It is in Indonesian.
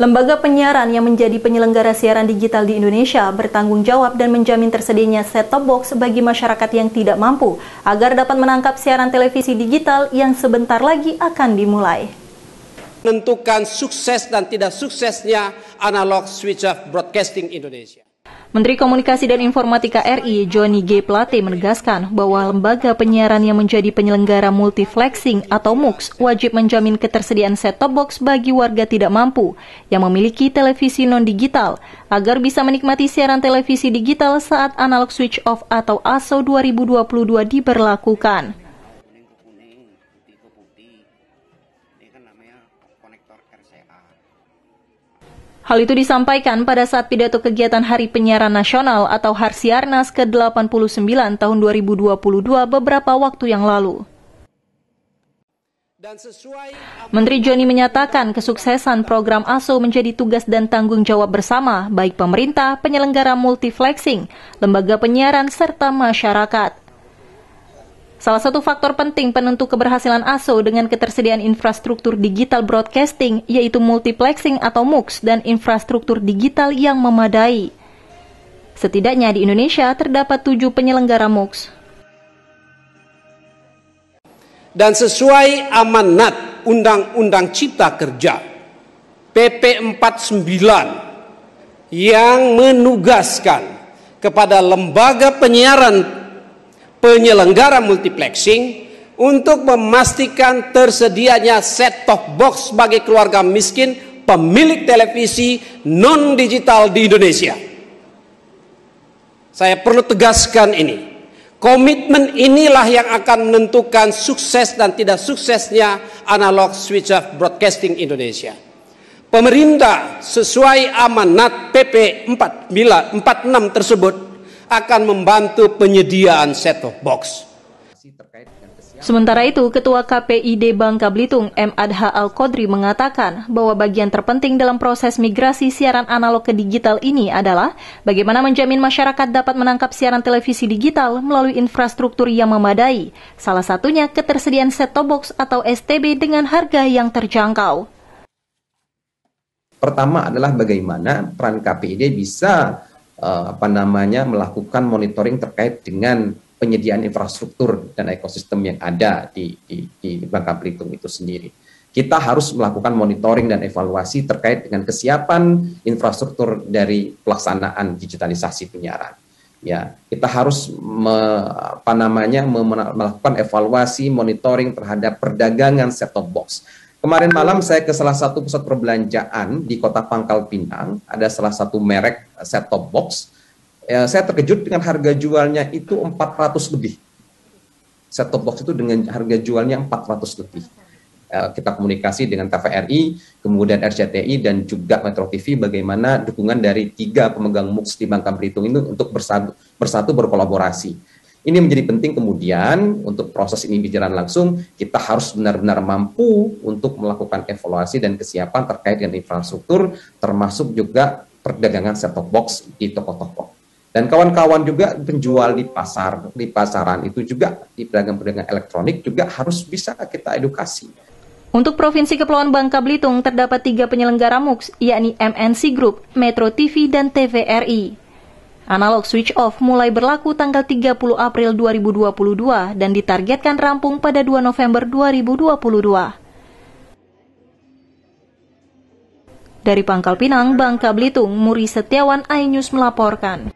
Lembaga penyiaran yang menjadi penyelenggara siaran digital di Indonesia bertanggung jawab dan menjamin tersedianya set-top box bagi masyarakat yang tidak mampu agar dapat menangkap siaran televisi digital yang sebentar lagi akan dimulai. Menentukan sukses dan tidak suksesnya analog switch off broadcasting Indonesia. Menteri Komunikasi dan Informatika RI Johnny G. Plate menegaskan bahwa lembaga penyiaran yang menjadi penyelenggara multiflexing atau MUX wajib menjamin ketersediaan set-top box bagi warga tidak mampu yang memiliki televisi non-digital agar bisa menikmati siaran televisi digital saat analog switch off atau ASO 2022 diberlakukan. Hal itu disampaikan pada saat pidato kegiatan Hari Penyiaran Nasional atau Harsiarnas ke-89 tahun 2022 beberapa waktu yang lalu. Menteri Joni menyatakan kesuksesan program ASO menjadi tugas dan tanggung jawab bersama, baik pemerintah, penyelenggara multiflexing, lembaga penyiaran, serta masyarakat. Salah satu faktor penting penentu keberhasilan ASO dengan ketersediaan infrastruktur digital broadcasting yaitu multiplexing atau MUX dan infrastruktur digital yang memadai. Setidaknya di Indonesia terdapat tujuh penyelenggara MUX. Dan sesuai amanat Undang-Undang Cipta Kerja PP 49 yang menugaskan kepada lembaga penyiaran penyelenggara multiplexing untuk memastikan tersedianya set-top box bagi keluarga miskin pemilik televisi non-digital di Indonesia. Saya perlu tegaskan ini. Komitmen inilah yang akan menentukan sukses dan tidak suksesnya analog switch off broadcasting Indonesia. Pemerintah sesuai amanat PP 46 tersebut akan membantu penyediaan set-top box. Sementara itu, Ketua KPID Bangka Belitung M. Adha al Kodri mengatakan bahwa bagian terpenting dalam proses migrasi siaran analog ke digital ini adalah bagaimana menjamin masyarakat dapat menangkap siaran televisi digital melalui infrastruktur yang memadai, salah satunya ketersediaan set-top box atau STB dengan harga yang terjangkau. Pertama adalah bagaimana peran KPID bisa Eh, apa namanya melakukan monitoring terkait dengan penyediaan infrastruktur dan ekosistem yang ada di, di, di Bangka Belitung itu sendiri. Kita harus melakukan monitoring dan evaluasi terkait dengan kesiapan infrastruktur dari pelaksanaan digitalisasi penyiaran. Ya, kita harus me, apa namanya melakukan evaluasi monitoring terhadap perdagangan set top box Kemarin malam saya ke salah satu pusat perbelanjaan di kota Pangkal Pinang, ada salah satu merek eh, set-top box. Ya, saya terkejut dengan harga jualnya itu 400 lebih. Set-top box itu dengan harga jualnya 400 lebih. Ya, kita komunikasi dengan TVRI, kemudian RCTI, dan juga Metro TV bagaimana dukungan dari tiga pemegang MUX di Bangka Belitung itu untuk bersatu, bersatu berkolaborasi ini menjadi penting kemudian untuk proses ini berjalan langsung, kita harus benar-benar mampu untuk melakukan evaluasi dan kesiapan terkait dengan infrastruktur, termasuk juga perdagangan set-top box di toko-toko. Dan kawan-kawan juga penjual di pasar, di pasaran itu juga di pedagang-pedagang elektronik juga harus bisa kita edukasi. Untuk Provinsi Kepulauan Bangka Belitung terdapat tiga penyelenggara MUX, yakni MNC Group, Metro TV, dan TVRI. Analog switch off mulai berlaku tanggal 30 April 2022 dan ditargetkan rampung pada 2 November 2022. Dari Pangkal Pinang, Bangka Belitung, Muri Setiawan, iNews melaporkan.